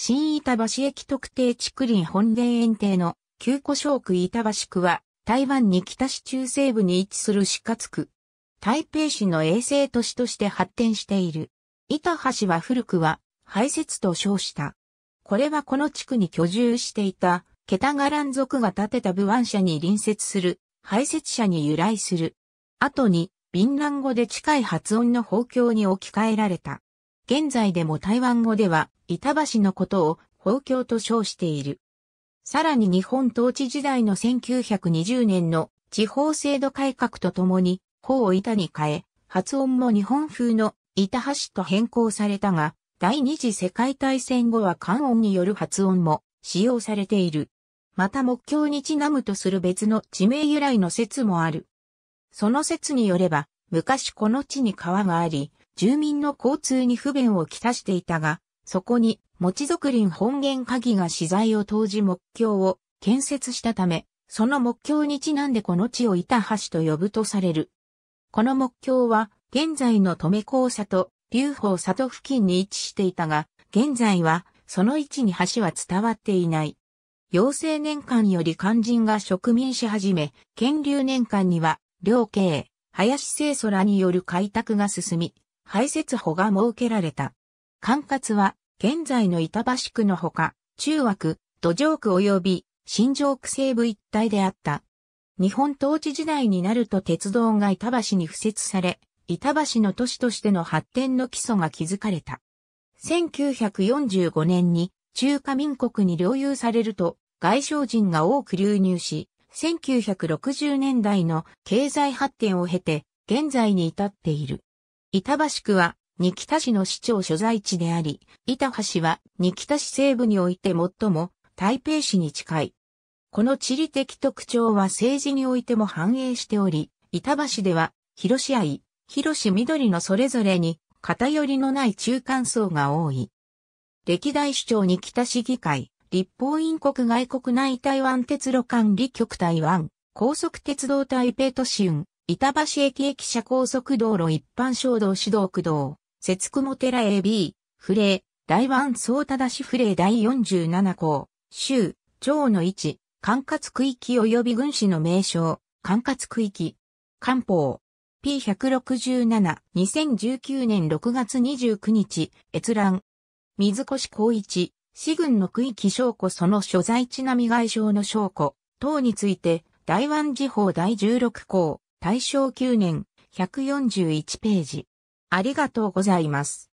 新板橋駅特定竹林本田園庭の旧古小区板橋区は台湾に北市中西部に位置する四角区。台北市の衛星都市として発展している。板橋は古くは排泄と称した。これはこの地区に居住していた、ケタガラン族が建てた武安社に隣接する、排泄者に由来する。後に、ヴィンラン語で近い発音の方向に置き換えられた。現在でも台湾語では、板橋のことを、法教と称している。さらに日本統治時代の1920年の地方制度改革とともに、法を板に変え、発音も日本風の板橋と変更されたが、第二次世界大戦後は漢音による発音も使用されている。また目標にちなむとする別の地名由来の説もある。その説によれば、昔この地に川があり、住民の交通に不便をきたしていたが、そこに、持続林本源鍵が資材を投じ木橋を建設したため、その木橋にちなんでこの地を板橋と呼ぶとされる。この木橋は、現在の留高と、流宝里付近に位置していたが、現在は、その位置に橋は伝わっていない。陽性年間より肝心が植民し始め、建立年間には、両慶、林清空による開拓が進み、排泄保が設けられた。管轄は、現在の板橋区のほか、中枠、土壌区及び、新城区西部一帯であった。日本統治時代になると鉄道が板橋に付設され、板橋の都市としての発展の基礎が築かれた。1945年に中華民国に領有されると外省人が多く流入し、1960年代の経済発展を経て現在に至っている。板橋区は、新北田市の市長所在地であり、板橋は新北田市西部において最も台北市に近い。この地理的特徴は政治においても反映しており、板橋では、広市愛、広市緑のそれぞれに偏りのない中間層が多い。歴代市長新北市議会、立法院国外国内台湾鉄路管理局台湾、高速鉄道台北都市運、板橋駅駅舎高速道路一般衝動指導区道、節雲寺 AB、フレー、台湾総正しフレー第47校。州、町の位置、管轄区域及び軍師の名称、管轄区域、官報、P167、2019年6月29日、閲覧、水越高一、市軍の区域証拠その所在地並外省の証拠、等について、台湾地方第16項、大正9年、141ページ。ありがとうございます。